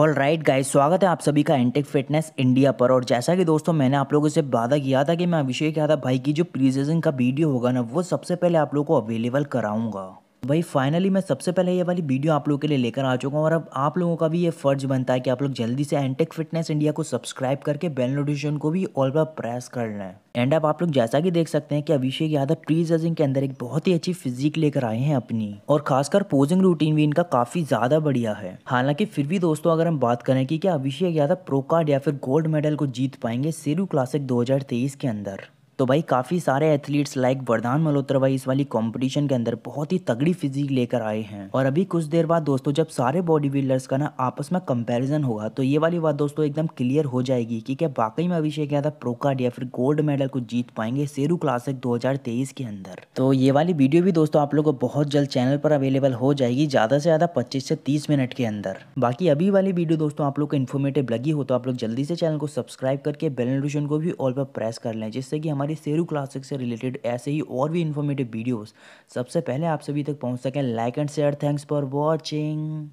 all right guys स्वागत है आप सभी का एंटेक फिटनेस इंडिया पर और जैसा कि दोस्तों मैंने आप लोगों से वादा किया था कि मैं अभिषेक यादव भाई की जो प्रीजेजन का वीडियो होगा ना वो सबसे पहले आप लोगों को अवेलेबल कराऊंगा वही फाइनली मैं सबसे पहले ये वाली वीडियो आप लोगों के लिए लेकर आ चुका हूँ और अब आप लोगों का भी ये फर्ज बनता है कि आप लोग जल्दी से एंटेक फिटनेस इंडिया को सब्सक्राइब करके बेल नोटिफिकेशन को भी ऑल पर प्रेस कर लें एंड अब आप लोग जैसा कि देख सकते हैं कि अभिषेक यादव प्री जजिंग के अंदर एक बहुत ही अच्छी फिजिक लेकर आए हैं अपनी और खासकर पोजिंग रूटीन भी इनका काफी ज्यादा बढ़िया है हालांकि फिर भी दोस्तों अगर हम बात करें कि क्या अभिषेक यादव प्रोकार्ड या फिर गोल्ड मेडल को जीत पाएंगे सेरू क्लासिक दो के अंदर तो भाई काफ़ी सारे एथलीट्स लाइक वरदान मल्होत्रा भाई इस वाली कंपटीशन के अंदर बहुत ही तगड़ी फिजिक लेकर आए हैं और अभी कुछ देर बाद दोस्तों जब सारे बॉडी बिल्डर्स का ना आपस में कंपैरिजन होगा तो ये वाली बात दोस्तों एकदम क्लियर हो जाएगी कि क्या वाकई में अभिषेक यादव प्रो कार्ड या फिर गोल्ड मेडल को जीत पाएंगे सेरू क्लासिक दो के अंदर तो ये वाली वीडियो भी दोस्तों आप लोग को बहुत जल्द चैनल पर अवेलेबल हो जाएगी ज़्यादा से ज़्यादा पच्चीस से तीस मिनट के अंदर बाकी अभी वाली वीडियो दोस्तों आप लोग को इन्फॉर्मेटिव लगी हो तो आप लोग जल्दी से चैनल को सब्सक्राइब करके बेलोटेशन को भी ऑल पर प्रेस कर लें जिससे कि हमारे हमारी सेरू क्लासिक से रिलेटेड ऐसे ही और भी इन्फॉर्मेटिव वीडियोस सबसे पहले आप सभी तक पहुंच सकें like and share thanks for watching